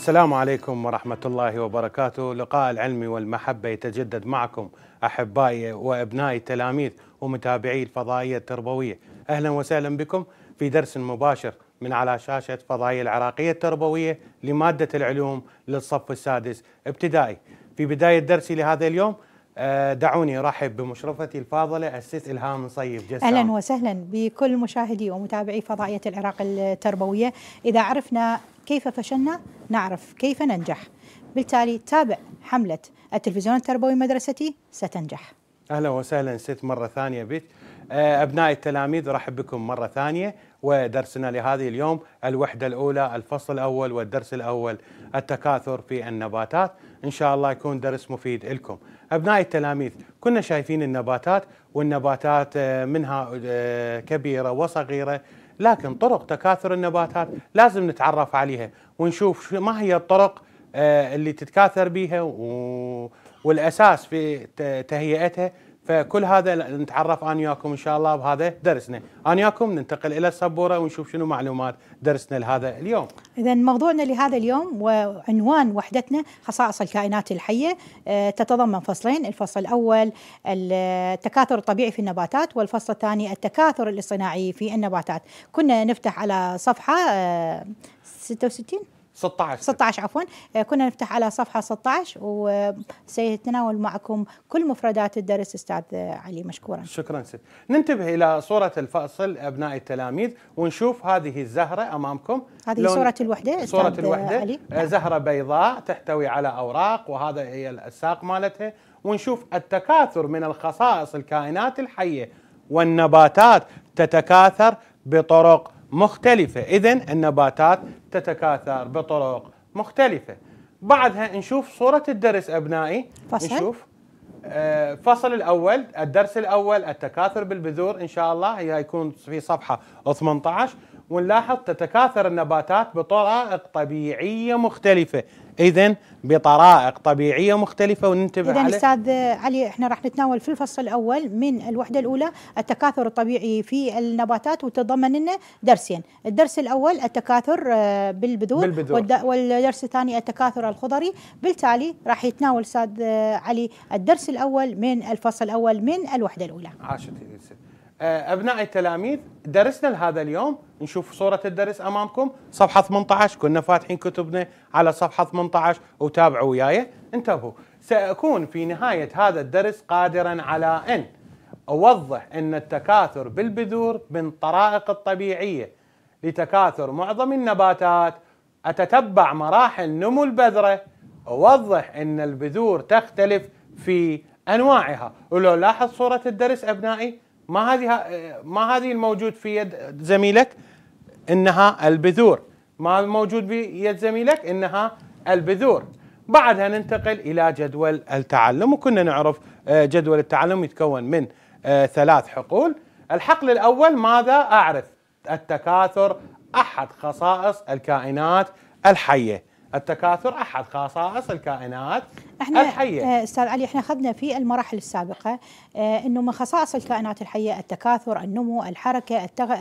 السلام عليكم ورحمة الله وبركاته لقاء العلم والمحبة يتجدد معكم أحبائي وأبنائي تلاميذ ومتابعي الفضائية التربوية أهلا وسهلا بكم في درس مباشر من على شاشة فضائية العراقية التربوية لمادة العلوم للصف السادس ابتدائي في بداية درسي لهذا اليوم آه، دعوني ارحب بمشرفتي الفاضله أسس الهام صيب جسام اهلا وسهلا بكل مشاهدي ومتابعي فضائيه العراق التربويه اذا عرفنا كيف فشلنا نعرف كيف ننجح بالتالي تابع حملة التلفزيون التربوي مدرستي ستنجح أهلا وسهلا ست مرة ثانية بك آه، أبنائي التلاميذ رحب بكم مرة ثانية ودرسنا لهذه اليوم الوحدة الأولى الفصل الأول والدرس الأول التكاثر في النباتات إن شاء الله يكون درس مفيد لكم أبنائي التلاميذ كنا شايفين النباتات والنباتات آه، منها آه، كبيرة وصغيرة لكن طرق تكاثر النباتات لازم نتعرف عليها ونشوف ما هي الطرق آه، اللي تتكاثر بيها والاساس في تهيئتها فكل هذا نتعرف انا وياكم ان شاء الله بهذا درسنا، انا وياكم ننتقل الى السبوره ونشوف شنو معلومات درسنا لهذا اليوم. اذا موضوعنا لهذا اليوم وعنوان وحدتنا خصائص الكائنات الحيه آه، تتضمن فصلين، الفصل الاول التكاثر آه، الطبيعي في النباتات والفصل الثاني التكاثر الاصطناعي في النباتات. كنا نفتح على صفحه 66 آه، 16 16 عفوا آه، كنا نفتح على صفحه 16 وسيتناول معكم كل مفردات الدرس استاذ علي مشكورا شكرا سيد ننتبه الى صوره الفصل ابناء التلاميذ ونشوف هذه الزهره امامكم هذه صوره الوحده صوره الوحده علي. آه، زهره بيضاء تحتوي على اوراق وهذا هي الساق مالتها ونشوف التكاثر من الخصائص الكائنات الحيه والنباتات تتكاثر بطرق مختلفة إذا النباتات تتكاثر بطرق مختلفة بعدها نشوف صورة الدرس أبنائي فصل. نشوف الفصل آه، الأول الدرس الأول التكاثر بالبذور إن شاء الله هي يكون في صفحة 18 ونلاحظ تتكاثر النباتات بطرق طبيعية مختلفة اذا بطرائق طبيعيه مختلفه وننتبه اذا استاذ علي احنا راح نتناول في الفصل الاول من الوحده الاولى التكاثر الطبيعي في النباتات وتضمن لنا درسين، الدرس الاول التكاثر آه، بالبذور, بالبذور. والدرس الثاني التكاثر الخضري، بالتالي راح يتناول استاذ علي الدرس الاول من الفصل الاول من الوحده الاولى. عاشت آه، ابنائي التلاميذ درسنا لهذا اليوم نشوف صوره الدرس امامكم صفحه 18 كنا فاتحين كتبنا على صفحه 18 وتابعوا وياي انتبهوا ساكون في نهايه هذا الدرس قادرا على ان اوضح ان التكاثر بالبذور من طرائق الطبيعيه لتكاثر معظم النباتات اتتبع مراحل نمو البذره اوضح ان البذور تختلف في انواعها ولو لاحظ صوره الدرس ابنائي ما هذه ما هذه الموجود في يد زميلك انها البذور ما الموجود في يد زميلك انها البذور بعدها ننتقل الى جدول التعلم وكنا نعرف آه، جدول التعلم يتكون من آه، ثلاث حقول الحقل الاول ماذا اعرف التكاثر احد خصائص الكائنات الحيه التكاثر احد خصائص الكائنات احنا الحيه آه، استاذ علي احنا اخذنا في المراحل السابقه آه، انه من خصائص الكائنات الحيه التكاثر، النمو، الحركه، التغ...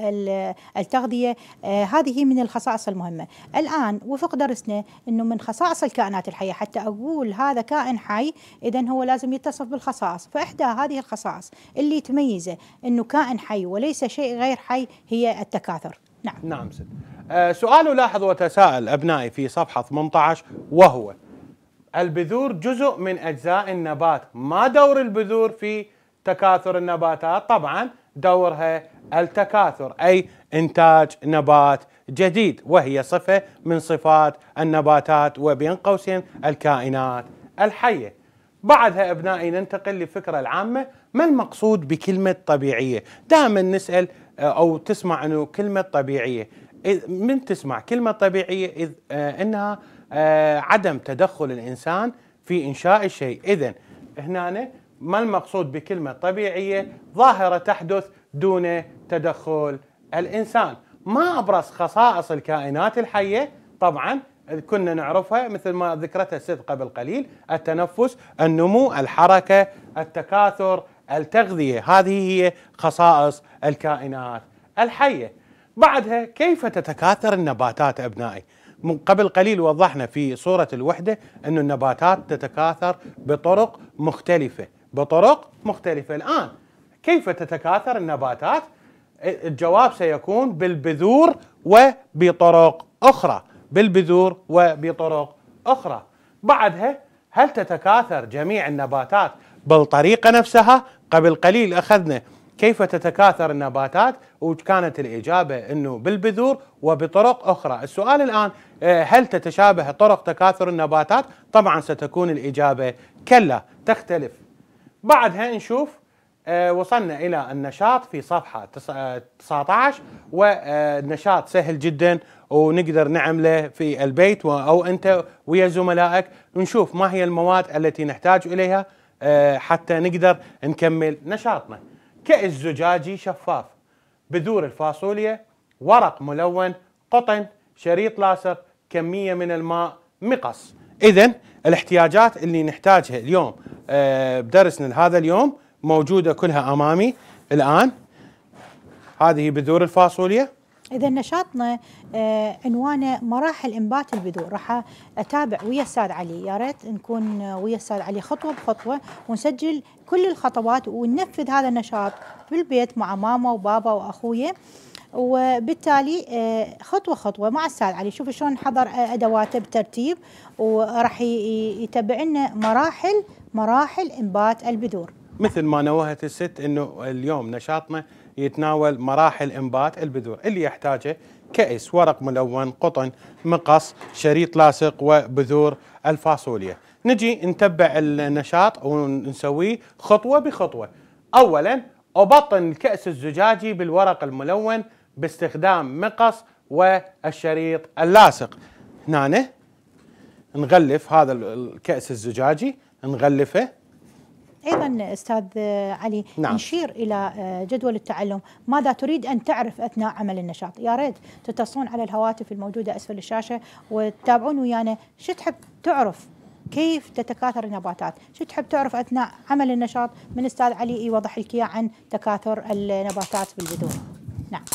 التغذيه، آه، هذه من الخصائص المهمه. الان وفق درسنا انه من خصائص الكائنات الحيه حتى اقول هذا كائن حي اذا هو لازم يتصف بالخصائص، فاحدى هذه الخصائص اللي تميزه انه كائن حي وليس شيء غير حي هي التكاثر. نعم. نعم سيدي. آه، سؤال لاحظ وتساءل أبنائي في صفحة 18 وهو البذور جزء من أجزاء النبات ما دور البذور في تكاثر النباتات طبعا دورها التكاثر أي إنتاج نبات جديد وهي صفة من صفات النباتات وبين قوسين الكائنات الحية بعدها أبنائي ننتقل للفكرة العامة ما المقصود بكلمة طبيعية دائما نسأل آه، أو تسمع أنه كلمة طبيعية من تسمع كلمة طبيعية إذ آه، أنها آه، عدم تدخل الإنسان في إنشاء الشيء إذا هنا ما المقصود بكلمة طبيعية ظاهرة تحدث دون تدخل الإنسان ما أبرز خصائص الكائنات الحية طبعا كنا نعرفها مثل ما ذكرتها الست قبل قليل التنفس النمو الحركة التكاثر التغذية هذه هي خصائص الكائنات الحية بعدها كيف تتكاثر النباتات أبنائي من قبل قليل وضحنا في صورة الوحدة أن النباتات تتكاثر بطرق مختلفة بطرق مختلفة الآن كيف تتكاثر النباتات الجواب سيكون بالبذور وبطرق أخرى بالبذور وبطرق أخرى بعدها هل تتكاثر جميع النباتات بالطريقة نفسها قبل قليل أخذنا كيف تتكاثر النباتات وكانت الإجابة أنه بالبذور وبطرق أخرى السؤال الآن آه، هل تتشابه طرق تكاثر النباتات طبعا ستكون الإجابة كلا تختلف بعدها نشوف آه، وصلنا إلى النشاط في صفحة 19 آه، والنشاط سهل جدا ونقدر نعمله في البيت أو أنت ويا زملائك ونشوف ما هي المواد التي نحتاج إليها حتى نقدر نكمل نشاطنا كأس زجاجي شفاف بذور الفاصوليا ورق ملون قطن شريط لاصق كمية من الماء مقص إذا الاحتياجات اللي نحتاجها اليوم آه، بدرسنا لهذا اليوم موجودة كلها أمامي الآن هذه بذور الفاصوليا إذا نشاطنا آه، عنوانه مراحل إنبات البذور راح أتابع ويا الساد علي يا ريت نكون ويا الساد علي خطوة بخطوة ونسجل كل الخطوات وننفذ هذا النشاط بالبيت مع ماما وبابا وأخويا وبالتالي آه، خطوه خطوه مع السعد علي شوف شلون حضر آه، ادواته بترتيب وراح يتبع لنا مراحل مراحل انبات البذور مثل ما نوهت الست انه اليوم نشاطنا يتناول مراحل انبات البذور اللي يحتاجه كأس ورق ملون قطن مقص شريط لاصق وبذور الفاصوليا نجي نتبع النشاط ونسويه خطوة بخطوة أولا أبطن الكأس الزجاجي بالورق الملون باستخدام مقص والشريط اللاصق هنا نغلف هذا الكأس الزجاجي نغلفه ايضا استاذ علي نعم. نشير الى آه، جدول التعلم ماذا تريد ان تعرف اثناء عمل النشاط يا ريت تتصلون على الهواتف الموجوده اسفل الشاشه وتتابعون ويانا شو تحب تعرف كيف تتكاثر النباتات شو تحب تعرف اثناء عمل النشاط من استاذ علي يوضح لك اياه عن تكاثر النباتات بالبذور نعم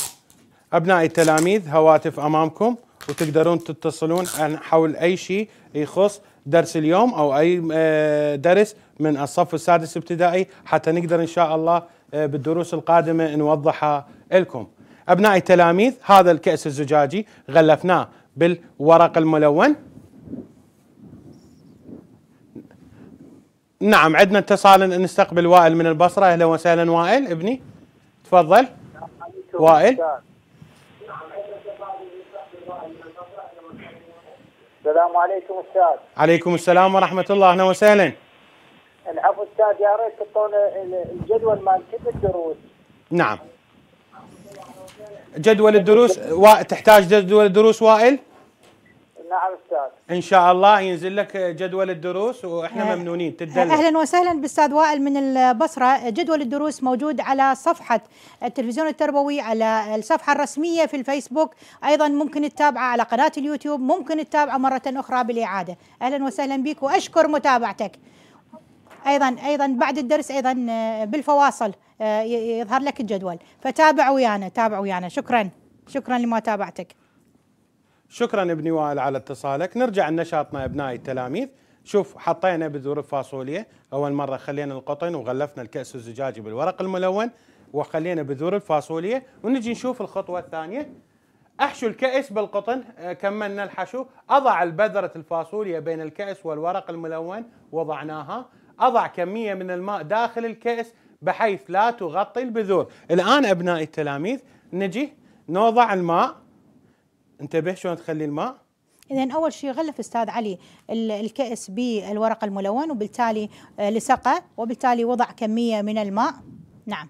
ابنائي التلاميذ هواتف امامكم وتقدرون تتصلون عن حول اي شيء يخص درس اليوم او اي آه، درس من الصف السادس ابتدائي حتى نقدر إن شاء الله آه، بالدروس القادمة نوضحها لكم أبنائي التلاميذ هذا الكأس الزجاجي غلفناه بالورق الملون نعم عندنا اتصال نستقبل وائل من البصرة أهلا وسهلا وائل ابني تفضل وائل السلام عليكم استاذ عليكم السلام ورحمه الله اهلا وسهلا استاذ يا ريت تعطونا الجدول مال كل الدروس نعم جدول الدروس و... تحتاج جدول الدروس وائل؟ نعم استاذ ان شاء الله ينزل لك جدول الدروس واحنا نعم. ممنونين تدلل اهلا وسهلا بالاستاذ وائل من البصره جدول الدروس موجود على صفحه التلفزيون التربوي على الصفحه الرسميه في الفيسبوك ايضا ممكن تتابعه على قناه اليوتيوب ممكن تتابعه مره اخرى بالاعاده اهلا وسهلا بك واشكر متابعتك ايضا ايضا بعد الدرس ايضا آه، بالفواصل آه، يظهر لك الجدول فتابع ويانا تابع ويانا شكرا شكرا لمتابعتك شكرا ابني وائل على اتصالك نرجع لنشاطنا ابنائي التلاميذ شوف حطينا بذور الفاصوليا اول مره خلينا القطن وغلفنا الكاس الزجاجي بالورق الملون وخلينا بذور الفاصوليا ونجي نشوف الخطوه الثانيه احشو الكأس بالقطن آه، كملنا الحشو اضع البذره الفاصوليا بين الكأس والورق الملون وضعناها أضع كمية من الماء داخل الكأس بحيث لا تغطي البذور الآن أبنائي التلاميذ نجي نوضع الماء انتبه شلون تخلي الماء إذا أول شيء غلف أستاذ علي الكأس بالورق الملون وبالتالي آه، لصقه وبالتالي وضع كمية من الماء نعم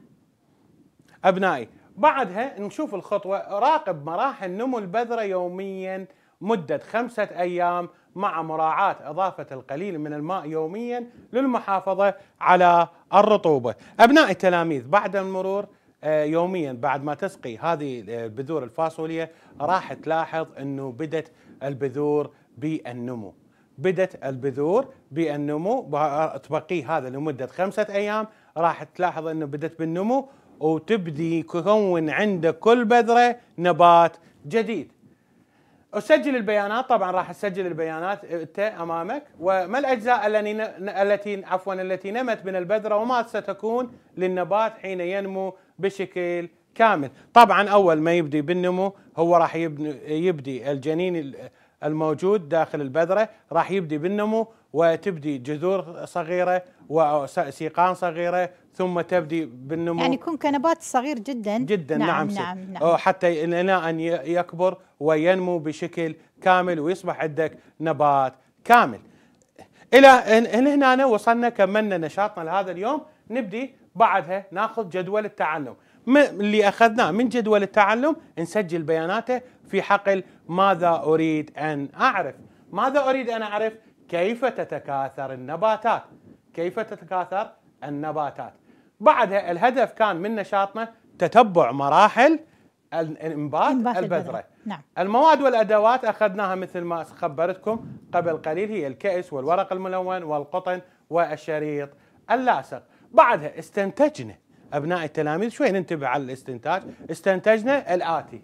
أبنائي بعدها نشوف الخطوة راقب مراحل نمو البذرة يوميا مدة خمسة أيام مع مراعاة إضافة القليل من الماء يوميا للمحافظة على الرطوبة أبناء التلاميذ بعد المرور آه، يوميا بعد ما تسقي هذه البذور آه، الفاصولية راح تلاحظ أنه بدت البذور بالنمو بدت البذور بالنمو تبقيه هذا لمدة خمسة أيام راح تلاحظ أنه بدت بالنمو وتبدي يكون عند كل بذرة نبات جديد اسجل البيانات طبعا راح اسجل البيانات انت امامك وما الاجزاء التي عفوا التي نمت من البذره وما ستكون للنبات حين ينمو بشكل كامل طبعا اول ما يبدي بالنمو هو راح يبدي الجنين الموجود داخل البذره راح يبدي بالنمو وتبدي جذور صغيره وسيقان صغيره ثم تبدي بالنمو يعني يكون كنبات صغير جدا جدا نعم نعم, نعم, نعم, حتى الى ان يكبر وينمو بشكل كامل ويصبح عندك نبات كامل الى هنا وصلنا كملنا نشاطنا لهذا اليوم نبدي بعدها ناخذ جدول التعلم اللي اخذناه من جدول التعلم نسجل بياناته في حقل ماذا اريد ان اعرف ماذا اريد ان اعرف كيف تتكاثر النباتات كيف تتكاثر النباتات بعدها الهدف كان من نشاطنا تتبع مراحل الانبات البذره نعم. المواد والادوات اخذناها مثل ما خبرتكم قبل قليل هي الكأس والورق الملون والقطن والشريط اللاصق بعدها استنتجنا ابناء التلاميذ شوي ننتبه على الاستنتاج استنتجنا الاتي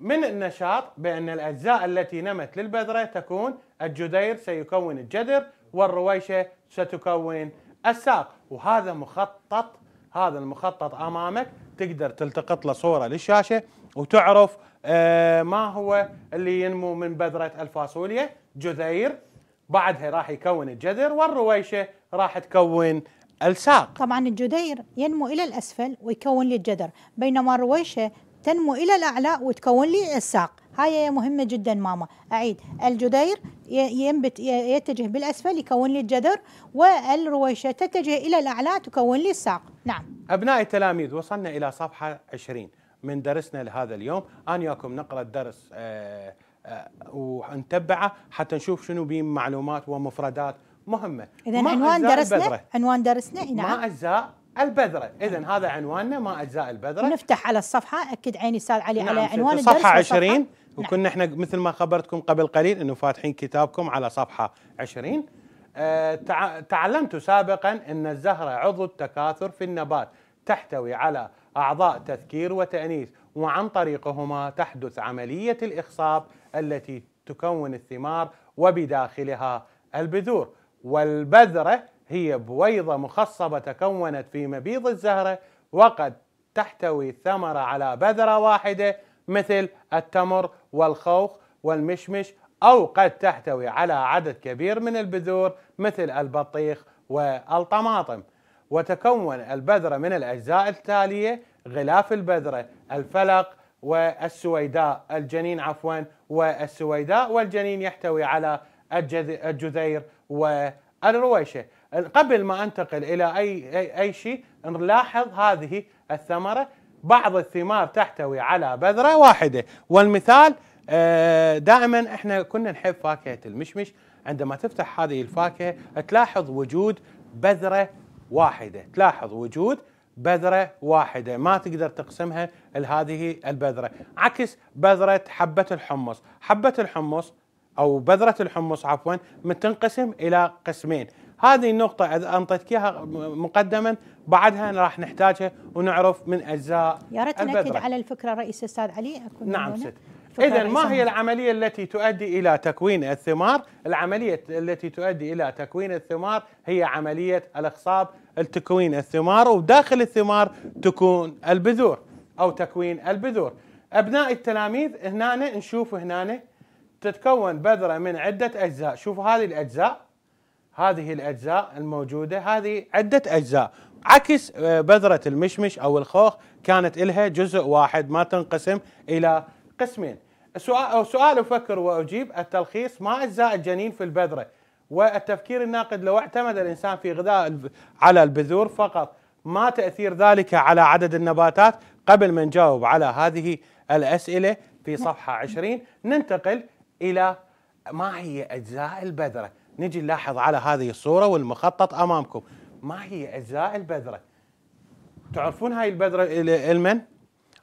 من النشاط بان الاجزاء التي نمت للبذره تكون الجدير سيكون الجذر والرويشه ستكون الساق وهذا مخطط هذا المخطط امامك تقدر تلتقط له صوره للشاشه وتعرف آه، ما هو اللي ينمو من بذره الفاصوليا جذير بعدها راح يكون الجذر والرويشه راح تكون الساق طبعا الجذير ينمو الى الاسفل ويكون لي الجذر بينما الرويشه تنمو الى الاعلى وتكون لي الساق هاي مهمة جدا ماما أعيد الجدير ينبت يتجه بالأسفل يكون لي الجذر والرويشة تتجه إلى الأعلى تكون لي الساق نعم أبنائي التلاميذ وصلنا إلى صفحة 20 من درسنا لهذا اليوم أنا وياكم نقرأ الدرس آه، آه، ونتبعه حتى نشوف شنو بيه معلومات ومفردات مهمة إذا عنوان درسنا البذرة. عنوان درسنا إيه، نعم. ما أجزاء البذرة إذا هذا عنواننا ما أجزاء البذرة نفتح على الصفحة أكد عيني سال علي نعم على عنوان الدرس صفحة 20 نعم. وكنا احنا مثل ما خبرتكم قبل قليل انه فاتحين كتابكم على صفحه 20 أه تعلمت سابقا ان الزهره عضو التكاثر في النبات تحتوي على اعضاء تذكير وتانيث وعن طريقهما تحدث عمليه الاخصاب التي تكون الثمار وبداخلها البذور والبذره هي بويضه مخصبه تكونت في مبيض الزهره وقد تحتوي الثمره على بذره واحده مثل التمر والخوخ والمشمش أو قد تحتوي على عدد كبير من البذور مثل البطيخ والطماطم وتكون البذرة من الأجزاء التالية غلاف البذرة الفلق والسويداء الجنين عفوا والسويداء والجنين يحتوي على الجذير والرويشة قبل ما أنتقل إلى أي, أي شيء نلاحظ هذه الثمرة بعض الثمار تحتوي على بذرة واحدة والمثال آه، دائما احنا كنا نحب فاكهة المشمش عندما تفتح هذه الفاكهة تلاحظ وجود بذرة واحدة تلاحظ وجود بذرة واحدة ما تقدر تقسمها لهذه البذرة عكس بذرة حبة الحمص حبة الحمص أو بذرة الحمص عفوا تنقسم إلى قسمين هذه النقطة إذا أنطيتك إياها مقدما بعدها راح نحتاجها ونعرف من أجزاء يا ريت نأكد على الفكرة الرئيس أستاذ علي الفكره الرييسيه استاذ علي اكون نعم ست إذا ما هي العملية التي تؤدي إلى تكوين الثمار؟ العملية التي تؤدي إلى تكوين الثمار هي عملية الإخصاب لتكوين الثمار وداخل الثمار تكون البذور أو تكوين البذور. أبناء التلاميذ هنا نشوف هنا تتكون بذرة من عدة أجزاء، شوفوا هذه الأجزاء هذه الأجزاء الموجودة هذه عدة أجزاء عكس آه، بذرة المشمش أو الخوخ كانت لها جزء واحد ما تنقسم إلى قسمين سؤال, سؤال أفكر وأجيب التلخيص ما أجزاء الجنين في البذرة والتفكير الناقد لو اعتمد الإنسان في غذاء على البذور فقط ما تأثير ذلك على عدد النباتات قبل ما نجاوب على هذه الأسئلة في صفحة 20 ننتقل إلى ما هي أجزاء البذرة نجي نلاحظ على هذه الصورة والمخطط أمامكم ما هي أجزاء البذرة تعرفون هاي البذرة لمن؟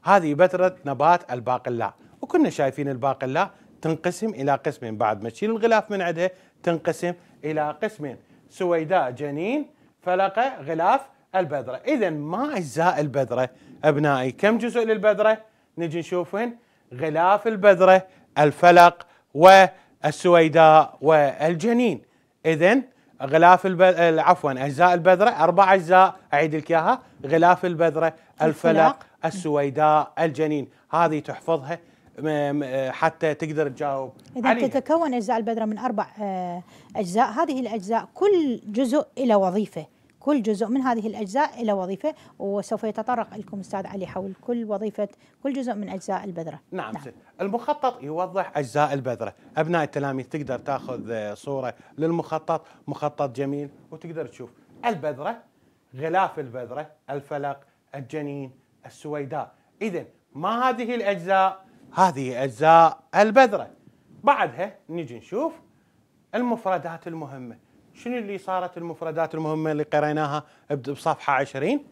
هذه بذرة نبات الباقلاء وكنا شايفين الباقلاء تنقسم إلى قسمين بعد ما تشيل الغلاف من عندها تنقسم إلى قسمين سويداء جنين فلقة غلاف البذرة إذا ما أجزاء البذرة أبنائي كم جزء للبذرة؟ نجي نشوف وين؟ غلاف البذرة الفلق و السويداء والجنين اذا غلاف البذره عفوا اجزاء البذره اربع اجزاء اعيد لك اياها غلاف البذره الفلق السويداء الجنين هذه تحفظها حتى تقدر تجاوب اذا تتكون اجزاء البذره من اربع آه، اجزاء هذه الاجزاء كل جزء له وظيفه كل جزء من هذه الأجزاء إلى وظيفة وسوف يتطرق لكم أستاذ علي حول كل وظيفة كل جزء من أجزاء البذرة نعم, نعم. المخطط يوضح أجزاء البذرة أبناء التلاميذ تقدر تأخذ آه، صورة للمخطط مخطط جميل وتقدر تشوف البذرة غلاف البذرة الفلق الجنين السويداء إذا ما هذه الأجزاء هذه أجزاء البذرة بعدها نجي نشوف المفردات المهمة شنو اللي صارت المفردات المهمة اللي قريناها بصفحة 20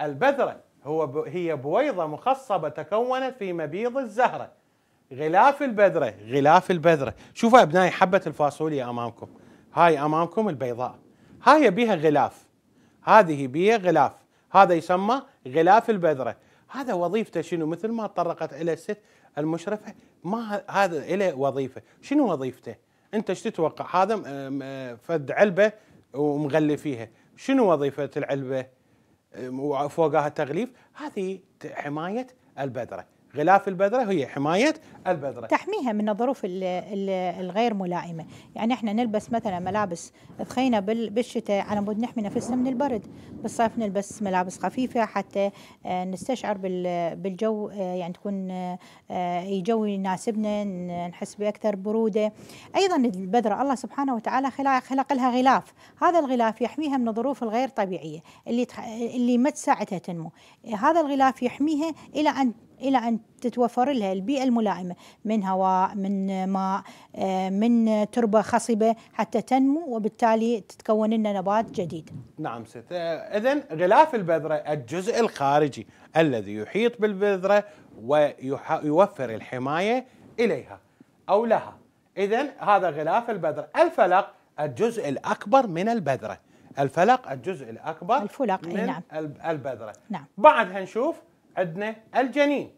البذرة هو ب... هي بويضة مخصبة تكونت في مبيض الزهرة غلاف البذرة غلاف البذرة شوفوا أبنائي حبة الفاصوليا أمامكم هاي أمامكم البيضاء هاي بيها غلاف هذه بيها غلاف هذا يسمى غلاف البذرة هذا وظيفته شنو مثل ما تطرقت إلى الست المشرفة ما هذا له وظيفة شنو وظيفته انت ايش تتوقع هذا آه، آه، فد علبه ومغلي فيها شنو وظيفه العلبه آه، وفوقها تغليف هذه حمايه البذره غلاف البذره هي حمايه البذره تحميها من الظروف الغير ملائمه يعني احنا نلبس مثلا ملابس ثخينه بالشتاء على مود نحمي نفسنا من البرد بالصيف نلبس ملابس خفيفه حتى آه، نستشعر بالجو آه، يعني تكون آه، جو يناسبنا نحس باكثر بروده ايضا البذره الله سبحانه وتعالى خلق لها غلاف هذا الغلاف يحميها من الظروف الغير طبيعيه اللي اللي ما تساعدها تنمو هذا الغلاف يحميها الى ان إلى أن تتوفر لها البيئة الملائمة من هواء من ماء آه، من تربة خصبة حتى تنمو وبالتالي تتكون لنا نبات جديد نعم ست اذا غلاف البذرة الجزء الخارجي الذي يحيط بالبذرة ويوفر الحماية إليها أو لها إذا هذا غلاف البذرة الفلق الجزء الأكبر من البذرة الفلق الجزء الأكبر الفلق من نعم. البذرة نعم. بعدها نشوف عندنا الجنين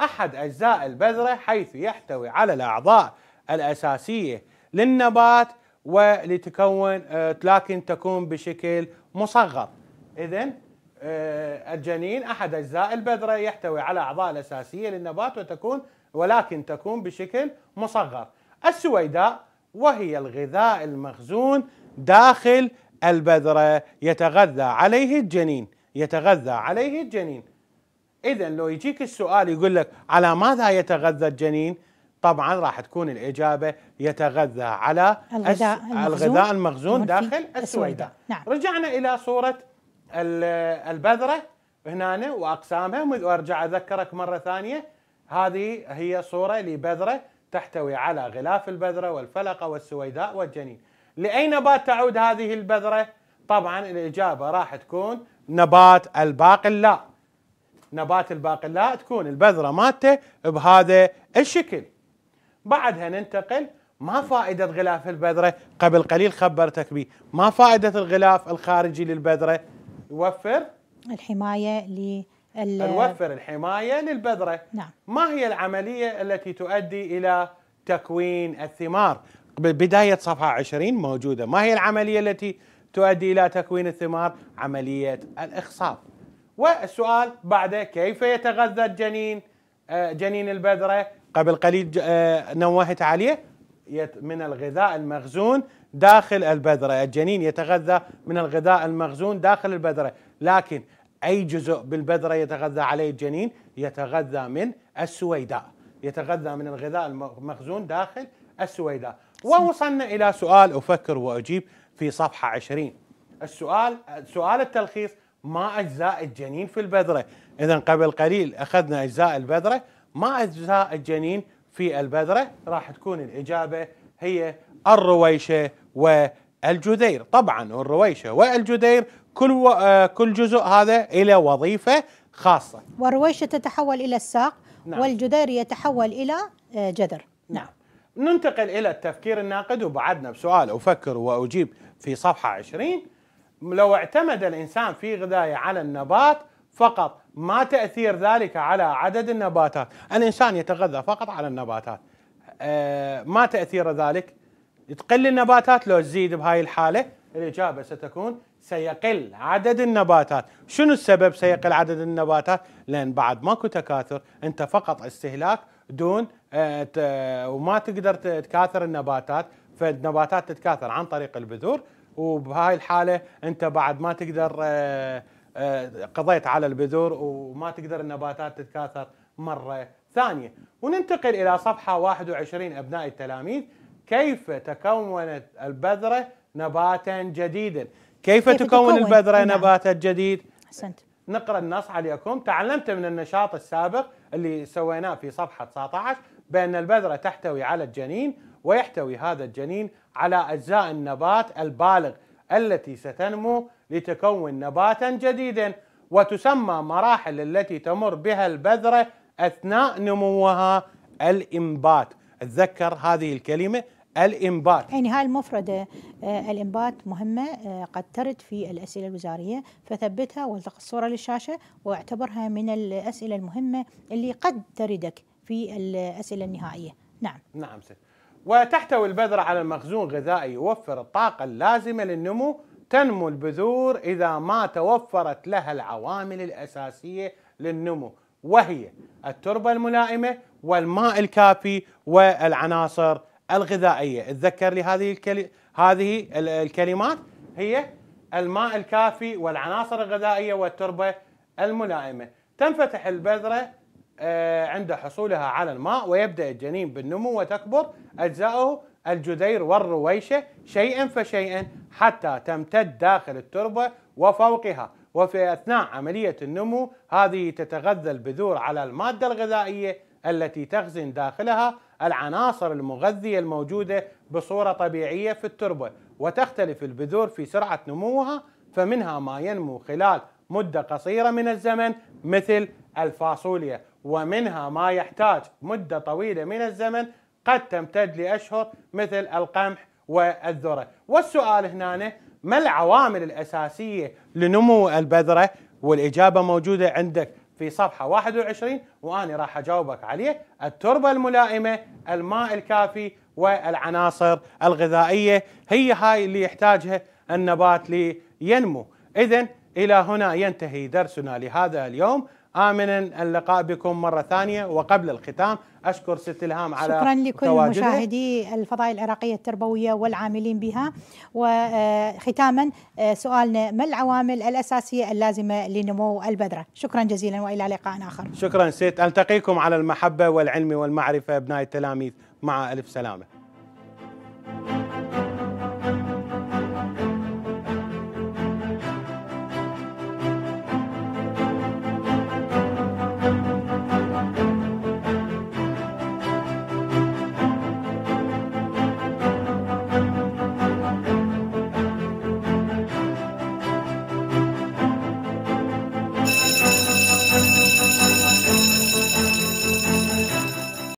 أحد أجزاء البذرة حيث يحتوي على الأعضاء الأساسية للنبات ولتكون آه، لكن تكون بشكل مصغر إذا آه، الجنين أحد أجزاء البذرة يحتوي على أعضاء الأساسية للنبات وتكون ولكن تكون بشكل مصغر السويداء وهي الغذاء المخزون داخل البذرة يتغذى عليه الجنين يتغذى عليه الجنين اذا لو يجيك السؤال يقول لك على ماذا يتغذى الجنين طبعا راح تكون الاجابه يتغذى على الغذاء المخزون, الغذاء المخزون داخل السويداء نعم. رجعنا الى صوره البذره هنا واقسامها وارجع اذكرك مره ثانيه هذه هي صوره لبذره تحتوي على غلاف البذره والفلقه والسويداء والجنين لاي نبات تعود هذه البذره طبعا الاجابه راح تكون نبات الباقلاء نبات الباقي لا تكون البذره مالته بهذا الشكل بعدها ننتقل ما فائده غلاف البذره قبل قليل خبرتك به ما فائده الغلاف الخارجي للبذره يوفر الحمايه ل يوفر الحماية للبذرة نعم. ما هي العملية التي تؤدي إلى تكوين الثمار بداية صفحة 20 موجودة ما هي العملية التي تؤدي إلى تكوين الثمار عملية الإخصاب والسؤال بعده كيف يتغذى الجنين آه، جنين البذرة قبل قليل آه، نوهت عليه من الغذاء المخزون داخل البذرة الجنين يتغذى من الغذاء المخزون داخل البذرة لكن أي جزء بالبذرة يتغذى عليه الجنين يتغذى من السويداء يتغذى من الغذاء المخزون داخل السويداء ووصلنا إلى سؤال أفكر وأجيب في صفحة 20 السؤال سؤال التلخيص ما اجزاء الجنين في البذره اذا قبل قليل اخذنا اجزاء البذره ما اجزاء الجنين في البذره راح تكون الاجابه هي الرويشه والجدير طبعا الرويشه والجدير كل و... آه، كل جزء هذا الى وظيفه خاصه والرويشه تتحول الى الساق نعم. والجدير يتحول الى آه، جذر نعم ننتقل الى التفكير الناقد وبعدنا بسؤال افكر واجيب في صفحه 20 لو اعتمد الإنسان في غذائه على النبات فقط ما تأثير ذلك على عدد النباتات الإنسان يتغذى فقط على النباتات آه، ما تأثير ذلك تقل النباتات لو تزيد بهاي الحالة الإجابة ستكون سيقل عدد النباتات شنو السبب سيقل عدد النباتات لأن بعد ماكو تكاثر أنت فقط استهلاك دون آه، وما تقدر تكاثر النباتات فالنباتات تتكاثر عن طريق البذور وبهاي الحاله انت بعد ما تقدر آه، آه، قضيت على البذور وما تقدر النباتات تتكاثر مره ثانيه وننتقل الى صفحه 21 ابناء التلاميذ كيف تكونت البذره نباتا جديدا كيف, كيف تكون, تكون البذره نعم. نباتا جديد احسنت نقرا النص عليكم تعلمت من النشاط السابق اللي سويناه في صفحه 19 بان البذره تحتوي على الجنين ويحتوي هذا الجنين على أجزاء النبات البالغ التي ستنمو لتكون نباتا جديدا وتسمى مراحل التي تمر بها البذرة أثناء نموها الإنبات تذكر هذه الكلمة الانبات يعني هاي المفردة آه، الانبات مهمة آه، قد ترد في الأسئلة الوزارية فثبتها والتقط الصورة للشاشة واعتبرها من الأسئلة المهمة اللي قد تردك في الأسئلة النهائية نعم نعم سيد وتحتوي البذرة على مخزون غذائي يوفر الطاقة اللازمة للنمو تنمو البذور إذا ما توفرت لها العوامل الأساسية للنمو وهي التربة الملائمة والماء الكافي والعناصر الغذائية اتذكر لي هذه الكل... هذه الكلمات هي الماء الكافي والعناصر الغذائية والتربة الملائمة تنفتح البذرة آه، عند حصولها على الماء ويبدأ الجنين بالنمو وتكبر أجزاؤه الجذير والرويشة شيئا فشيئا حتى تمتد داخل التربة وفوقها وفي أثناء عملية النمو هذه تتغذى البذور على المادة الغذائية التي تخزن داخلها العناصر المغذية الموجودة بصورة طبيعية في التربة وتختلف البذور في سرعة نموها فمنها ما ينمو خلال مدة قصيرة من الزمن مثل الفاصوليا ومنها ما يحتاج مدة طويلة من الزمن قد تمتد لأشهر مثل القمح والذرة والسؤال هنا ما العوامل الأساسية لنمو البذرة والإجابة موجودة عندك في صفحة 21 وأنا راح أجاوبك عليه التربة الملائمة الماء الكافي والعناصر الغذائية هي هاي اللي يحتاجها النبات لينمو إذا إلى هنا ينتهي درسنا لهذا اليوم آمنا اللقاء بكم مرة ثانية وقبل الختام أشكر ست إلهام على شكرا لكل مشاهدي الفضاء العراقية التربوية والعاملين بها وختاما آه، سؤالنا ما العوامل الأساسية اللازمة لنمو البذرة شكرا جزيلا وإلى لقاء آخر شكرا ست ألتقيكم على المحبة والعلم والمعرفة أبناء التلاميذ مع ألف سلامة